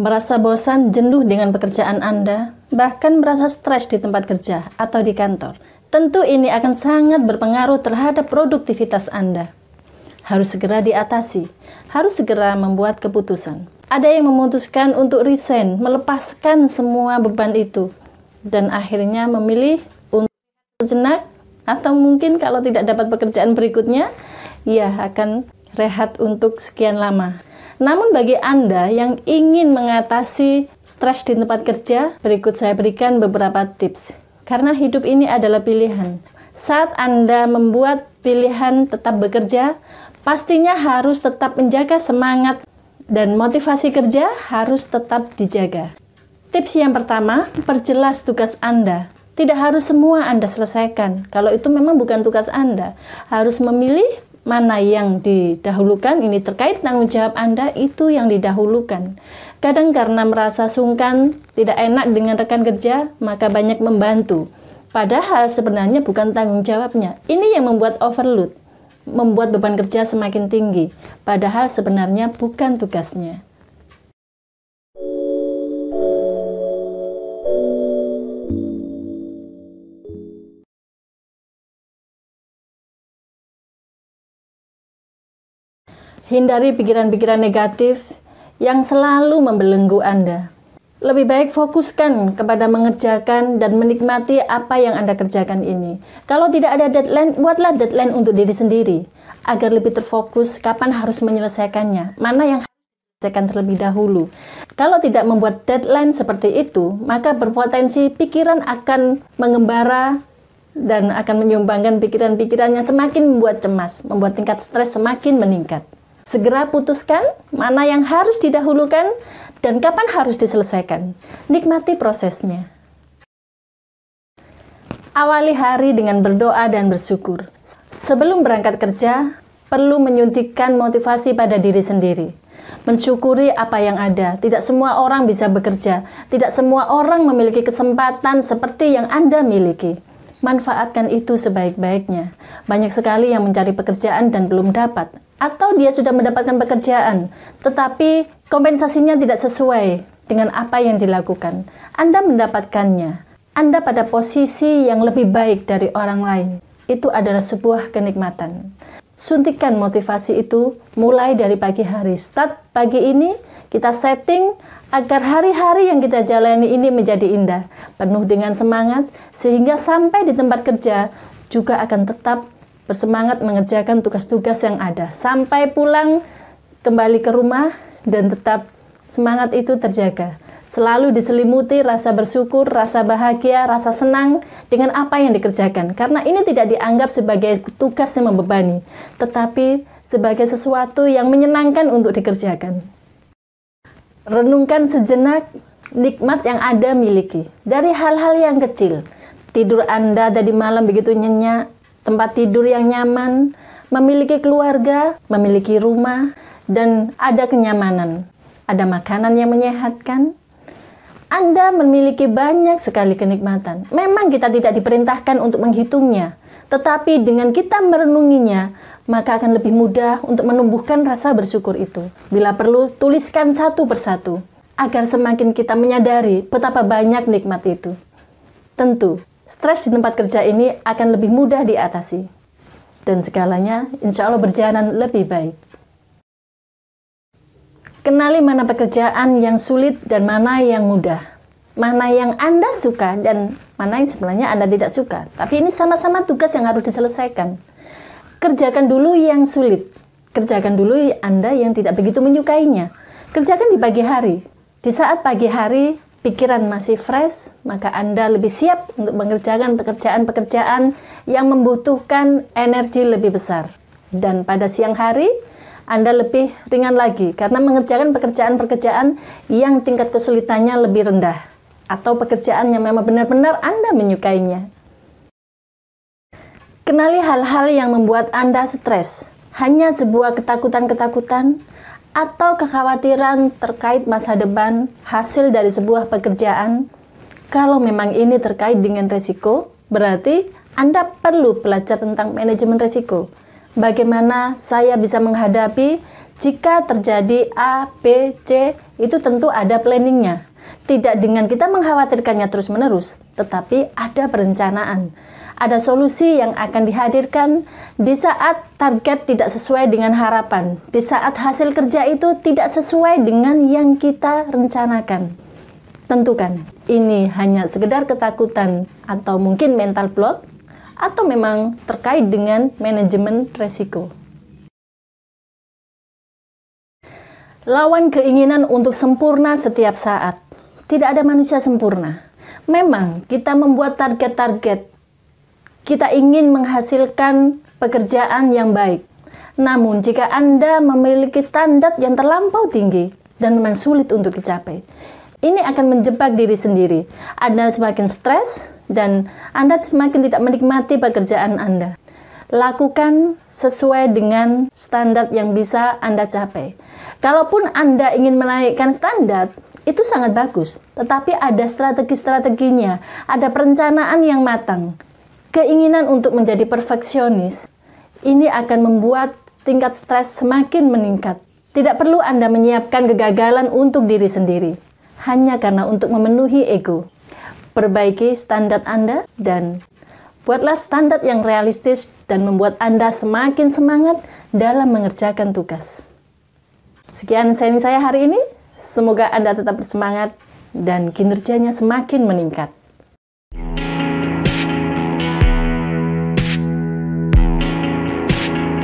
Merasa bosan, jenuh dengan pekerjaan Anda, bahkan merasa stres di tempat kerja atau di kantor. Tentu ini akan sangat berpengaruh terhadap produktivitas Anda. Harus segera diatasi, harus segera membuat keputusan. Ada yang memutuskan untuk resign, melepaskan semua beban itu, dan akhirnya memilih untuk sejenak atau mungkin kalau tidak dapat pekerjaan berikutnya, ya akan rehat untuk sekian lama. Namun bagi Anda yang ingin mengatasi stres di tempat kerja, berikut saya berikan beberapa tips. Karena hidup ini adalah pilihan. Saat Anda membuat pilihan tetap bekerja, pastinya harus tetap menjaga semangat dan motivasi kerja harus tetap dijaga. Tips yang pertama, perjelas tugas Anda. Tidak harus semua Anda selesaikan. Kalau itu memang bukan tugas Anda, harus memilih mana yang didahulukan ini terkait tanggung jawab Anda itu yang didahulukan. Kadang karena merasa sungkan, tidak enak dengan rekan kerja, maka banyak membantu. Padahal sebenarnya bukan tanggung jawabnya. Ini yang membuat overload, membuat beban kerja semakin tinggi. Padahal sebenarnya bukan tugasnya. Hindari pikiran-pikiran negatif yang selalu membelenggu Anda. Lebih baik fokuskan kepada mengerjakan dan menikmati apa yang Anda kerjakan ini. Kalau tidak ada deadline, buatlah deadline untuk diri sendiri agar lebih terfokus kapan harus menyelesaikannya, mana yang harus diselesaikan terlebih dahulu. Kalau tidak membuat deadline seperti itu, maka berpotensi pikiran akan mengembara dan akan menyumbangkan pikiran pikirannya semakin membuat cemas, membuat tingkat stres semakin meningkat. Segera putuskan mana yang harus didahulukan dan kapan harus diselesaikan. Nikmati prosesnya. Awali hari dengan berdoa dan bersyukur. Sebelum berangkat kerja, perlu menyuntikkan motivasi pada diri sendiri. Mensyukuri apa yang ada. Tidak semua orang bisa bekerja, tidak semua orang memiliki kesempatan seperti yang Anda miliki manfaatkan itu sebaik-baiknya. Banyak sekali yang mencari pekerjaan dan belum dapat atau dia sudah mendapatkan pekerjaan, tetapi kompensasinya tidak sesuai dengan apa yang dilakukan. Anda mendapatkannya. Anda pada posisi yang lebih baik dari orang lain. Itu adalah sebuah kenikmatan. Suntikan motivasi itu mulai dari pagi hari. Start pagi ini kita setting agar hari-hari yang kita jalani ini menjadi indah, penuh dengan semangat, sehingga sampai di tempat kerja juga akan tetap bersemangat mengerjakan tugas-tugas yang ada sampai pulang kembali ke rumah dan tetap semangat itu terjaga. Selalu diselimuti rasa bersyukur, rasa bahagia, rasa senang dengan apa yang dikerjakan. Karena ini tidak dianggap sebagai tugas yang membebani, tetapi sebagai sesuatu yang menyenangkan untuk dikerjakan. Renungkan sejenak nikmat yang ada miliki dari hal-hal yang kecil. Tidur Anda tadi malam begitu nyenyak, tempat tidur yang nyaman, memiliki keluarga, memiliki rumah, dan ada kenyamanan. Ada makanan yang menyehatkan. Anda memiliki banyak sekali kenikmatan. Memang kita tidak diperintahkan untuk menghitungnya, tetapi dengan kita merenunginya, maka akan lebih mudah untuk menumbuhkan rasa bersyukur itu. Bila perlu, tuliskan satu persatu agar semakin kita menyadari betapa banyak nikmat itu. Tentu, stres di tempat kerja ini akan lebih mudah diatasi. Dan segalanya insya Allah berjalan lebih baik. Kenali mana pekerjaan yang sulit dan mana yang mudah. Mana yang Anda suka dan mana yang sebenarnya Anda tidak suka. Tapi ini sama-sama tugas yang harus diselesaikan. Kerjakan dulu yang sulit. Kerjakan dulu Anda yang tidak begitu menyukainya. Kerjakan di pagi hari. Di saat pagi hari pikiran masih fresh, maka Anda lebih siap untuk mengerjakan pekerjaan-pekerjaan yang membutuhkan energi lebih besar. Dan pada siang hari, Anda lebih ringan lagi karena mengerjakan pekerjaan-pekerjaan yang tingkat kesulitannya lebih rendah atau pekerjaan yang memang benar-benar Anda menyukainya. Kenali hal-hal yang membuat Anda stres. Hanya sebuah ketakutan-ketakutan atau kekhawatiran terkait masa depan hasil dari sebuah pekerjaan, kalau memang ini terkait dengan resiko, berarti Anda perlu belajar tentang manajemen resiko. Bagaimana saya bisa menghadapi jika terjadi A, B, C, itu tentu ada planningnya. Tidak dengan kita mengkhawatirkannya terus-menerus, tetapi ada perencanaan ada solusi yang akan dihadirkan di saat target tidak sesuai dengan harapan, di saat hasil kerja itu tidak sesuai dengan yang kita rencanakan. Tentukan, ini hanya sekedar ketakutan atau mungkin mental block atau memang terkait dengan manajemen resiko. Lawan keinginan untuk sempurna setiap saat. Tidak ada manusia sempurna. Memang kita membuat target-target kita ingin menghasilkan pekerjaan yang baik. Namun, jika Anda memiliki standar yang terlampau tinggi dan memang sulit untuk dicapai, ini akan menjebak diri sendiri. Anda semakin stres dan Anda semakin tidak menikmati pekerjaan Anda. Lakukan sesuai dengan standar yang bisa Anda capai. Kalaupun Anda ingin menaikkan standar, itu sangat bagus, tetapi ada strategi-strateginya, ada perencanaan yang matang. Keinginan untuk menjadi perfeksionis ini akan membuat tingkat stres semakin meningkat. Tidak perlu Anda menyiapkan kegagalan untuk diri sendiri, hanya karena untuk memenuhi ego. Perbaiki standar Anda dan buatlah standar yang realistis dan membuat Anda semakin semangat dalam mengerjakan tugas. Sekian sharing saya hari ini. Semoga Anda tetap bersemangat dan kinerjanya semakin meningkat.